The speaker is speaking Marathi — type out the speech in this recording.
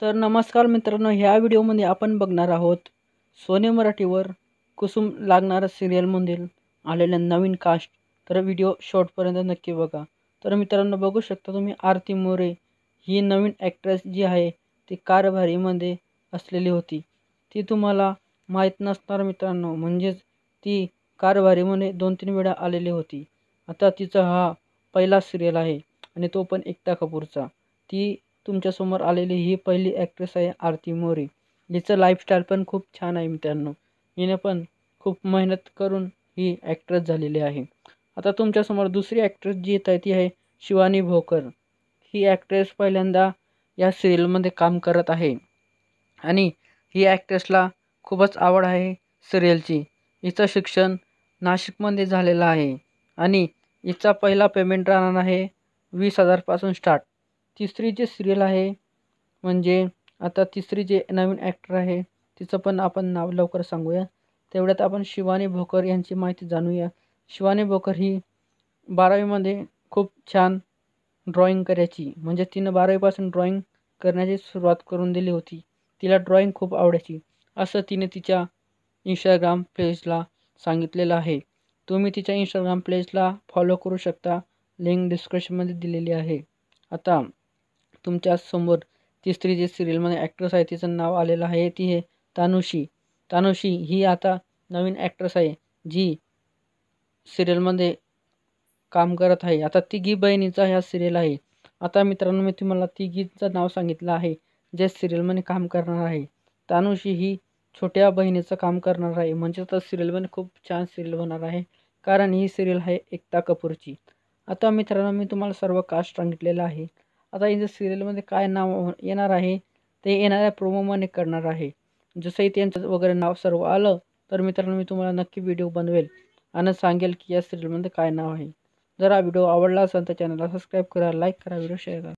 तर नमस्कार मित्रांनो ह्या व्हिडिओमध्ये आपण बघणार आहोत सोने मराठीवर कुसुम लागणारा सिरियलमधील आलेल्या नवीन कास्ट तर व्हिडिओ शॉर्टपर्यंत नक्की बघा तर मित्रांनो बघू शकता तुम्ही आरती मोरे ही नवीन ॲक्ट्रेस जी आहे ती कारभारीमध्ये असलेली होती ती तुम्हाला माहीत नसणार मित्रांनो म्हणजेच ती कारभारीमध्ये दोन तीन वेळा आलेली होती आता तिचा हा पहिला सिरियल आहे आणि तो पण एकता कपूरचा ती तुमच्यासमोर आलेली ही पहिली ॲक्ट्रेस आहे आरती मोरी हिचं लाईफस्टाईल पण खूप छान आहे मित्रांनो हिने पण खूप मेहनत करून ही ॲक्ट्रेस झालेली आहे आता तुमच्यासमोर दुसरी ॲक्ट्रेस जी येत आहे ती आहे शिवानी भोकर ही ॲक्ट्रेस पहिल्यांदा या सिरियलमध्ये काम करत आहे आणि ही ॲक्ट्रेसला खूपच आवड आहे सिरियलची हिचं शिक्षण नाशिकमध्ये झालेलं आहे आणि हिचा पहिला पेमेंट राहणार आहे वीस हजारपासून स्टार्ट तिसरी जी सिरियल आहे म्हणजे आता तिसरी जे नवीन ॲक्टर आहे तिचं पण आपण नाव लवकर सांगूया तेवढ्यात आपण शिवानी भोकर यांची माहिती जाणूया शिवानी भोकर ही बारावीमध्ये खूप छान ड्रॉईंग करायची म्हणजे तिनं बारावीपासून ड्रॉईंग करण्याची सुरुवात करून दिली होती तिला ड्रॉईंग खूप आवडायची असं तिने तिच्या इंस्टाग्राम पेजला सांगितलेलं आहे तुम्ही तिच्या इंस्टाग्राम पेजला फॉलो करू शकता लिंक डिस्क्रिप्शनमध्ये दिलेली आहे आता तुमच्या समोर तिसरी जी सिरियलमध्ये ॲक्ट्रेस आहे तिचं नाव आलेलं आहे ती आहे तानुशी तानुशी ही आता नवीन ॲक्ट्रेस आहे जी सिरियलमध्ये काम करत आहे आता तिघी बहिणीचा ह्या सिरियल आहे आता मित्रांनो मी तुम्हाला तिघीचं नाव सांगितलं आहे जे सिरियलमध्ये काम करणार आहे तानुशी ही छोट्या बहिणीचं काम करणार आहे म्हणजे आता सिरियलमध्ये खूप छान सिरियल होणार आहे कारण ही सिरियल आहे एकता कपूरची आता मित्रांनो मी तुम्हाला सर्व कास्ट सांगितलेलं आहे आता यांच्या सिरियलमध्ये काय नाव येणार आहे ते येणाऱ्या प्रोमोमध्ये करणार आहे जसंही त्यांचं वगैरे नाव सर्व आलं तर मित्रांनो मी तुम्हाला नक्की व्हिडिओ बनवेल आणि सांगेल की या सिरियलमध्ये काय नाव आहे जर हा व्हिडिओ आवडला असेल तर चॅनलला सबस्क्राईब करा लाईक करा व्हिडिओ शेअर करा